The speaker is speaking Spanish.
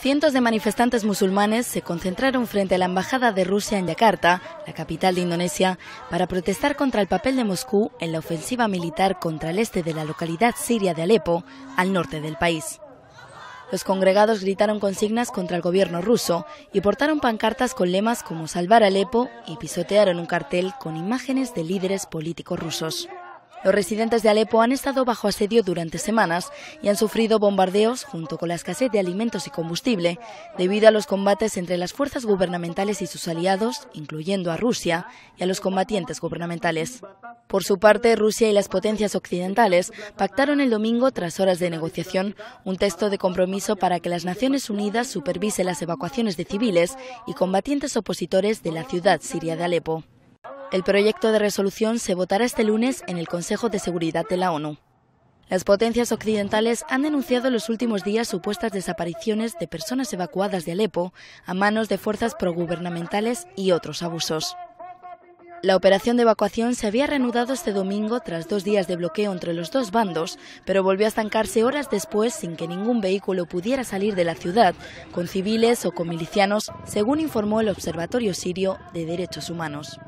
Cientos de manifestantes musulmanes se concentraron frente a la Embajada de Rusia en Yakarta, la capital de Indonesia, para protestar contra el papel de Moscú en la ofensiva militar contra el este de la localidad siria de Alepo, al norte del país. Los congregados gritaron consignas contra el gobierno ruso y portaron pancartas con lemas como Salvar Alepo y pisotearon un cartel con imágenes de líderes políticos rusos. Los residentes de Alepo han estado bajo asedio durante semanas y han sufrido bombardeos junto con la escasez de alimentos y combustible debido a los combates entre las fuerzas gubernamentales y sus aliados, incluyendo a Rusia y a los combatientes gubernamentales. Por su parte, Rusia y las potencias occidentales pactaron el domingo, tras horas de negociación, un texto de compromiso para que las Naciones Unidas supervise las evacuaciones de civiles y combatientes opositores de la ciudad siria de Alepo. El proyecto de resolución se votará este lunes en el Consejo de Seguridad de la ONU. Las potencias occidentales han denunciado en los últimos días supuestas desapariciones de personas evacuadas de Alepo a manos de fuerzas progubernamentales y otros abusos. La operación de evacuación se había reanudado este domingo tras dos días de bloqueo entre los dos bandos, pero volvió a estancarse horas después sin que ningún vehículo pudiera salir de la ciudad, con civiles o con milicianos, según informó el Observatorio Sirio de Derechos Humanos.